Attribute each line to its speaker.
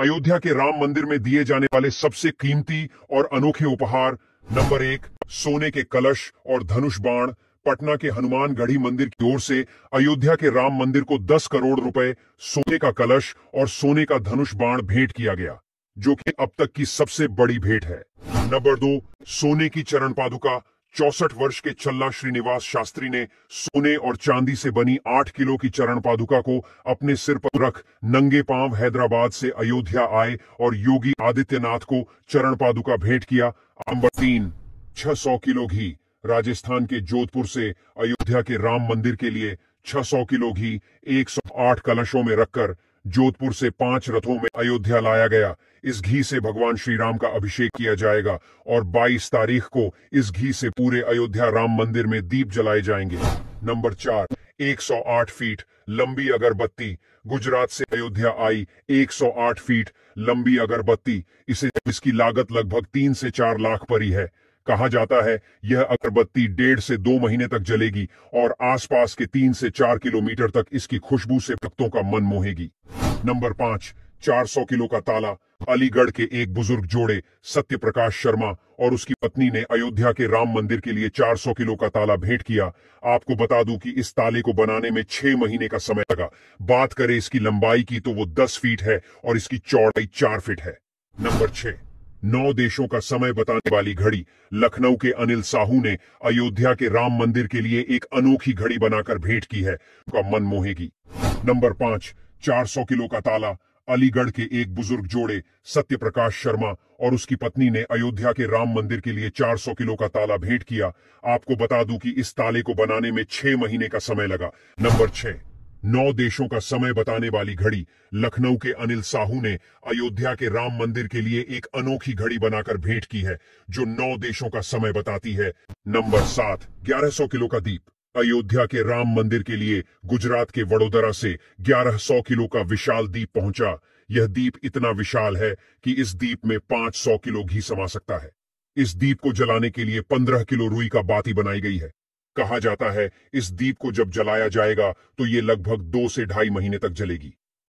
Speaker 1: अयोध्या के राम मंदिर में दिए जाने वाले सबसे कीमती और अनोखे उपहार नंबर एक सोने के कलश और धनुष बाण पटना के हनुमान गढ़ी मंदिर की ओर से अयोध्या के राम मंदिर को 10 करोड़ रुपए सोने का कलश और सोने का धनुष बाण भेंट किया गया जो कि अब तक की सबसे बड़ी भेंट है नंबर दो सोने की चरण पादुका चौसठ वर्ष के छल्ला श्रीनिवास शास्त्री ने सोने और चांदी से बनी आठ किलो की चरण पादुका को अपने सिर पर रख नंगे पांव हैदराबाद से अयोध्या आए और योगी आदित्यनाथ को चरण पादुका भेंट किया अंबर तीन छह सौ किलो घी राजस्थान के जोधपुर से अयोध्या के राम मंदिर के लिए 600 किलो घी 108 कलशों में रखकर जोधपुर से पांच रथों में अयोध्या लाया गया इस घी से भगवान श्री राम का अभिषेक किया जाएगा और 22 तारीख को इस घी से पूरे अयोध्या राम मंदिर में दीप जलाए जाएंगे नंबर चार 108 फीट लंबी अगरबत्ती गुजरात से अयोध्या आई 108 फीट लंबी अगरबत्ती इसे इसकी लागत लगभग तीन से चार लाख पर है कहा जाता है यह अगरबत्ती डेढ़ से दो महीने तक जलेगी और आसपास के तीन से चार किलोमीटर तक इसकी खुशबू से भक्तों का मन मोहेगी नंबर पांच 400 किलो का ताला अलीगढ़ के एक बुजुर्ग जोड़े सत्य प्रकाश शर्मा और उसकी पत्नी ने अयोध्या के राम मंदिर के लिए 400 किलो का ताला भेंट किया आपको बता दूं कि इस ताले को बनाने में छह महीने का समय लगा बात करें इसकी लंबाई की तो वो 10 फीट है और इसकी चौड़ाई चार फीट है नंबर छह नौ देशों का समय बताने वाली घड़ी लखनऊ के अनिल साहू ने अयोध्या के राम मंदिर के लिए एक अनोखी घड़ी बनाकर भेंट की है मन मोहेगी नंबर पांच 400 किलो का ताला अलीगढ़ के एक बुजुर्ग जोड़े सत्य प्रकाश शर्मा और उसकी पत्नी ने अयोध्या के राम मंदिर के लिए 400 किलो का ताला भेंट किया आपको बता दूं कि इस ताले को बनाने में छह महीने का समय लगा नंबर छह नौ देशों का समय बताने वाली घड़ी लखनऊ के अनिल साहू ने अयोध्या के राम मंदिर के लिए एक अनोखी घड़ी बनाकर भेंट की है जो नौ देशों का समय बताती है नंबर सात ग्यारह सौ किलो का दीप अयोध्या के राम मंदिर के लिए गुजरात के वडोदरा से 1100 किलो का विशाल दीप पहुंचा यह दीप इतना विशाल है कि इस दीप में 500 किलो घी समा सकता है इस दीप को जलाने के लिए 15 किलो रुई का बाती बनाई गई है कहा जाता है इस दीप को जब जलाया जाएगा तो ये लगभग दो से ढाई महीने तक जलेगी